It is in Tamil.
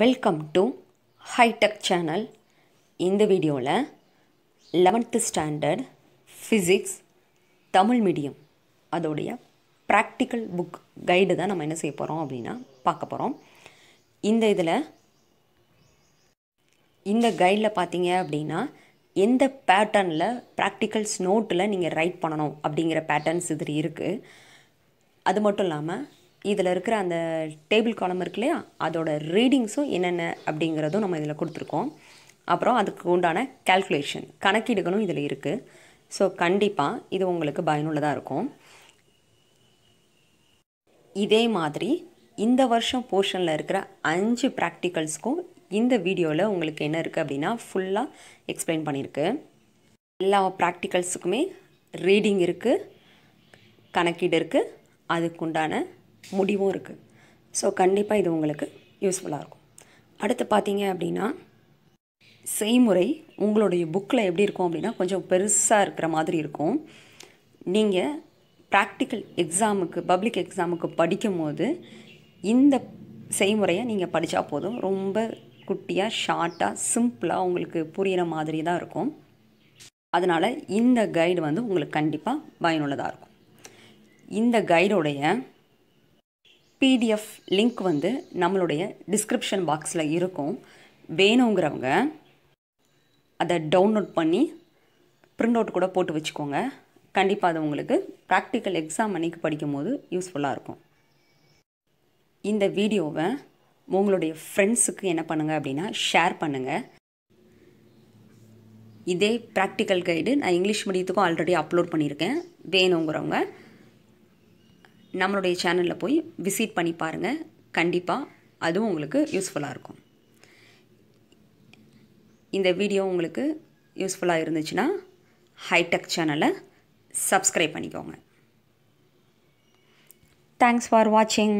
வெல்கம் டு ஹைடெக் சேனல் இந்த வீடியோவில் eleventh standard physics Tamil medium அதோடைய ப்ராக்டிக்கல் புக் கைடு தான் நம்ம என்ன செய்ய போகிறோம் அப்படின்னா பார்க்க போகிறோம் இந்த இதில் இந்த கைடில் பார்த்தீங்க அப்படின்னா எந்த பேட்டர்னில் ப்ராக்டிக்கல்ஸ் நோட்டில் நீங்கள் ரைட் பண்ணணும் அப்படிங்கிற பேட்டர்ன்ஸ் இதில் இருக்குது அது மட்டும் இல்லாமல் இதில் இருக்கிற அந்த டேபிள் காலம் இருக்கு இல்லையா அதோட ரீடிங்ஸும் என்னென்ன அப்படிங்கிறதும் நம்ம இதில் கொடுத்துருக்கோம் அப்புறம் அதுக்கு உண்டான கேல்குலேஷன் கணக்கீடுகளும் இதில் இருக்குது ஸோ கண்டிப்பாக இது உங்களுக்கு பயனுள்ளதாக இருக்கும் இதே மாதிரி இந்த வருஷம் போர்ஷனில் இருக்கிற அஞ்சு ப்ராக்டிக்கல்ஸ்க்கும் இந்த வீடியோவில் உங்களுக்கு என்ன இருக்குது அப்படின்னா ஃபுல்லாக எக்ஸ்பிளைன் பண்ணியிருக்கு எல்லா ப்ராக்டிக்கல்ஸுக்குமே ரீடிங் இருக்குது கணக்கீடு இருக்குது அதுக்குண்டான முடிவும் இருக்குது ஸோ கண்டிப்பாக இது உங்களுக்கு யூஸ்ஃபுல்லாக இருக்கும் அடுத்து பார்த்தீங்க அப்படின்னா செய்முறை உங்களுடைய புக்கில் எப்படி இருக்கும் அப்படின்னா கொஞ்சம் பெருசாக இருக்கிற மாதிரி இருக்கும் நீங்கள் ப்ராக்டிக்கல் எக்ஸாமுக்கு பப்ளிக் எக்ஸாமுக்கு படிக்கும் போது இந்த செய்முறையை நீங்கள் படித்தா போதும் ரொம்ப குட்டியாக ஷார்ட்டாக சிம்பிளாக உங்களுக்கு புரிகிற மாதிரி தான் இருக்கும் அதனால் இந்த கைடு வந்து உங்களுக்கு கண்டிப்பாக பயனுள்ளதாக இருக்கும் இந்த கைடோடைய பிடிஎஃப் லிங்க் வந்து நம்மளுடைய டிஸ்கிரிப்ஷன் பாக்ஸில் இருக்கும் வேணுங்கிறவங்க அதை டவுன்லோட் பண்ணி ப்ரிண்ட் அவுட் கூட போட்டு வச்சுக்கோங்க கண்டிப்பாக அது உங்களுக்கு ப்ராக்டிக்கல் எக்ஸாம் அன்றைக்கி படிக்கும்போது யூஸ்ஃபுல்லாக இருக்கும் இந்த வீடியோவை உங்களுடைய ஃப்ரெண்ட்ஸுக்கு என்ன பண்ணுங்கள் அப்படின்னா ஷேர் பண்ணுங்கள் இதே ப்ராக்டிக்கல் கைடு நான் இங்கிலீஷ் மீடியத்துக்கும் ஆல்ரெடி அப்லோட் பண்ணியிருக்கேன் வேணுங்கிறவங்க நம்மளுடைய சேனலில் போய் விசிட் பண்ணி பாருங்கள் கண்டிப்பாக அதுவும் உங்களுக்கு யூஸ்ஃபுல்லாக இருக்கும் இந்த வீடியோ உங்களுக்கு யூஸ்ஃபுல்லாக இருந்துச்சுன்னா ஹைடெக் சேனலை சப்ஸ்கிரைப் பண்ணிக்கோங்க தேங்க்ஸ் ஃபார் வாட்சிங்